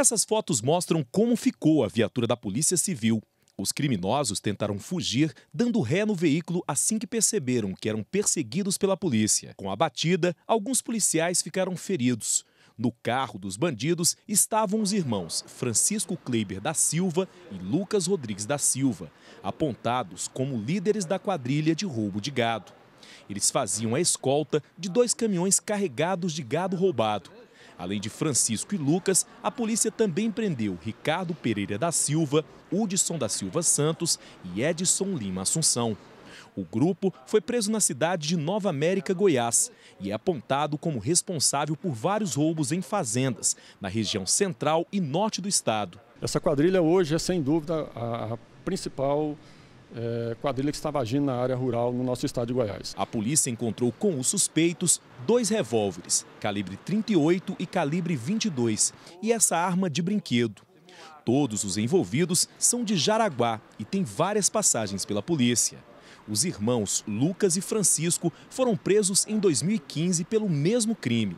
Essas fotos mostram como ficou a viatura da Polícia Civil. Os criminosos tentaram fugir, dando ré no veículo assim que perceberam que eram perseguidos pela polícia. Com a batida, alguns policiais ficaram feridos. No carro dos bandidos estavam os irmãos Francisco Kleiber da Silva e Lucas Rodrigues da Silva, apontados como líderes da quadrilha de roubo de gado. Eles faziam a escolta de dois caminhões carregados de gado roubado. Além de Francisco e Lucas, a polícia também prendeu Ricardo Pereira da Silva, Hudson da Silva Santos e Edson Lima Assunção. O grupo foi preso na cidade de Nova América, Goiás, e é apontado como responsável por vários roubos em fazendas, na região central e norte do estado. Essa quadrilha hoje é, sem dúvida, a principal é, quadrilha que estava agindo na área rural no nosso estado de Goiás. A polícia encontrou com os suspeitos dois revólveres, calibre 38 e calibre 22, e essa arma de brinquedo. Todos os envolvidos são de Jaraguá e têm várias passagens pela polícia. Os irmãos Lucas e Francisco foram presos em 2015 pelo mesmo crime.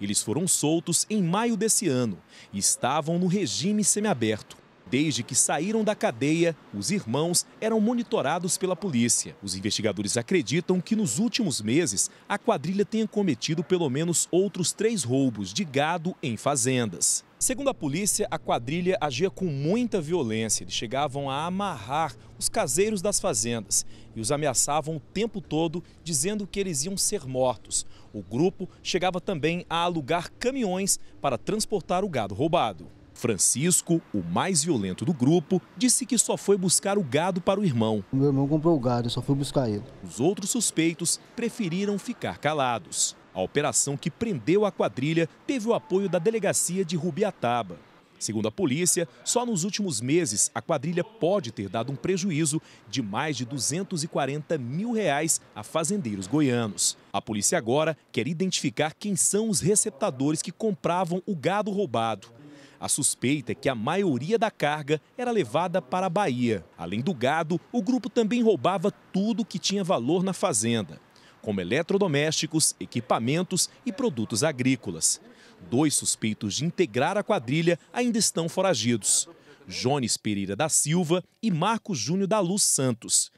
Eles foram soltos em maio desse ano e estavam no regime semiaberto. Desde que saíram da cadeia, os irmãos eram monitorados pela polícia. Os investigadores acreditam que nos últimos meses a quadrilha tenha cometido pelo menos outros três roubos de gado em fazendas. Segundo a polícia, a quadrilha agia com muita violência. Eles chegavam a amarrar os caseiros das fazendas e os ameaçavam o tempo todo, dizendo que eles iam ser mortos. O grupo chegava também a alugar caminhões para transportar o gado roubado. Francisco, o mais violento do grupo, disse que só foi buscar o gado para o irmão. Meu irmão comprou o gado, só fui buscar ele. Os outros suspeitos preferiram ficar calados. A operação que prendeu a quadrilha teve o apoio da delegacia de Rubiataba. Segundo a polícia, só nos últimos meses a quadrilha pode ter dado um prejuízo de mais de 240 mil reais a fazendeiros goianos. A polícia agora quer identificar quem são os receptadores que compravam o gado roubado. A suspeita é que a maioria da carga era levada para a Bahia. Além do gado, o grupo também roubava tudo que tinha valor na fazenda, como eletrodomésticos, equipamentos e produtos agrícolas. Dois suspeitos de integrar a quadrilha ainda estão foragidos. Jones Pereira da Silva e Marcos Júnior da Luz Santos.